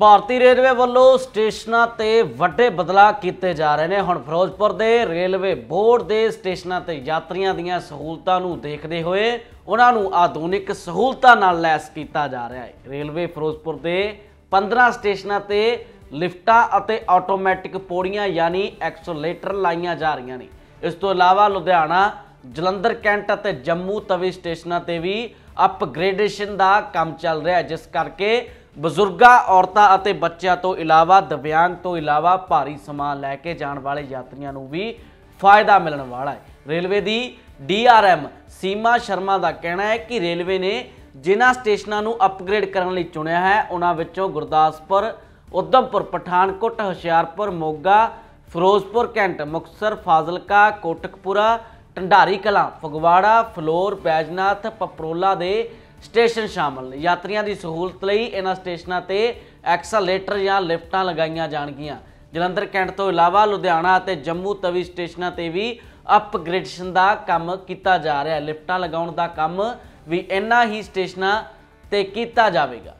ਭਾਰਤੀ railway ਵੱਲੋਂ ਸਟੇਸ਼ਨਾਂ ਤੇ ਵੱਡੇ ਬਦਲਾਅ ਕੀਤੇ ਜਾ ਰਹੇ ਨੇ ਹੁਣ ਫਿਰੋਜ਼ਪੁਰ ਦੇ ਰੇਲਵੇ ਬੋਰਡ ਦੇ ਸਟੇਸ਼ਨਾਂ ਤੇ ਯਾਤਰੀਆਂ ਦੀਆਂ ਸਹੂਲਤਾਂ ਨੂੰ ਦੇਖਦੇ ਹੋਏ ਉਹਨਾਂ ਨੂੰ ਆਧੁਨਿਕ ਸਹੂਲਤਾਂ ਨਾਲ ਲੈਸ ਕੀਤਾ ਜਾ ਰਿਹਾ ਹੈ ਰੇਲਵੇ ਫਿਰੋਜ਼ਪੁਰ ਦੇ 15 ਸਟੇਸ਼ਨਾਂ ਤੇ ਲਿਫਟਾਂ ਅਤੇ ਆਟੋਮੈਟਿਕ ਪੌੜੀਆਂ ਯਾਨੀ ਐਕਸਲੇਟਰ ਲਾਈਆਂ ਜਾ ਰਹੀਆਂ ਨੇ ਇਸ ਤੋਂ ਇਲਾਵਾ ਲੁਧਿਆਣਾ ਜਲੰਧਰ ਕੈਂਟ ਅਤੇ ਜੰਮੂ ਤਵੀ ਸਟੇਸ਼ਨਾਂ ਤੇ ਵੀ ਅਪਗ੍ਰੇਡੇਸ਼ਨ ਦਾ ਕੰਮ ਚੱਲ ਰਿਹਾ ਹੈ ਜਿਸ ਕਰਕੇ ਬਜ਼ੁਰਗਾਂ ਔਰਤਾਂ ਅਤੇ ਬੱਚਿਆਂ ਤੋਂ ਇਲਾਵਾ ਦਿਵਿਆਂਗ ਤੋਂ ਇਲਾਵਾ ਭਾਰੀ ਸਮਾਨ ਲੈ ਕੇ ਜਾਣ ਵਾਲੇ ਯਾਤਰੀਆਂ ਨੂੰ ਵੀ ਫਾਇਦਾ ਮਿਲਣ ਵਾਲਾ ਹੈ ਰੇਲਵੇ ਦੀ ਡੀਆਰਐਮ ਸੀਮਾ ਸ਼ਰਮਾ ਦਾ ਕਹਿਣਾ ਹੈ ਕਿ ਰੇਲਵੇ ਨੇ ਜਿਨ੍ਹਾਂ ਸਟੇਸ਼ਨਾਂ ਨੂੰ ਅਪਗ੍ਰੇਡ ਕਰਨ ਲਈ ਚੁਣਿਆ ਹੈ ਉਹਨਾਂ ਵਿੱਚੋਂ ਗੁਰਦਾਸਪੁਰ ਉਦਮਪੁਰ ਪਠਾਨਕੋਟ ਹੁਸ਼ਿਆਰਪੁਰ ਮੋਗਾ ਫਿਰੋਜ਼ਪੁਰ ਕੈਂਟ ਮੁਕਸਰ ਫਾਜ਼ਲਕਾ ਕੋਟਕਪੂਰਾ ਢੰਡਾਰੀ ਕਲਾਂ ਫਗਵਾੜਾ ਫਲੋਰ ਬੈਜਨਾਥ ਪਪਰੋਲਾ ਦੇ ਸਟੇਸ਼ਨ ਸ਼ਾਮਲ ਨੇ ਯਾਤਰੀਆਂ ਦੀ ਸਹੂਲਤ ਲਈ ਇਹਨਾਂ ਸਟੇਸ਼ਨਾਂ ਤੇ ਐਕਸਲੇਟਰ ਜਾਂ ਲਿਫਟਾਂ ਲਗਾਈਆਂ ਜਾਣਗੀਆਂ ਜਲੰਧਰ ਕੈਂਟ ਤੋਂ ਇਲਾਵਾ ਲੁਧਿਆਣਾ ਅਤੇ ਜੰਮੂ ਤਵੀ ਸਟੇਸ਼ਨਾਂ ਤੇ ਵੀ ਅਪਗ੍ਰੇਡੇਸ਼ਨ ਦਾ ਕੰਮ ਕੀਤਾ ਜਾ ਰਿਹਾ ਹੈ ਲਿਫਟਾਂ ਲਗਾਉਣ ਦਾ ਕੰਮ ਵੀ ਇਹਨਾਂ ਹੀ ਸਟੇਸ਼ਨਾਂ ਤੇ ਕੀਤਾ ਜਾਵੇਗਾ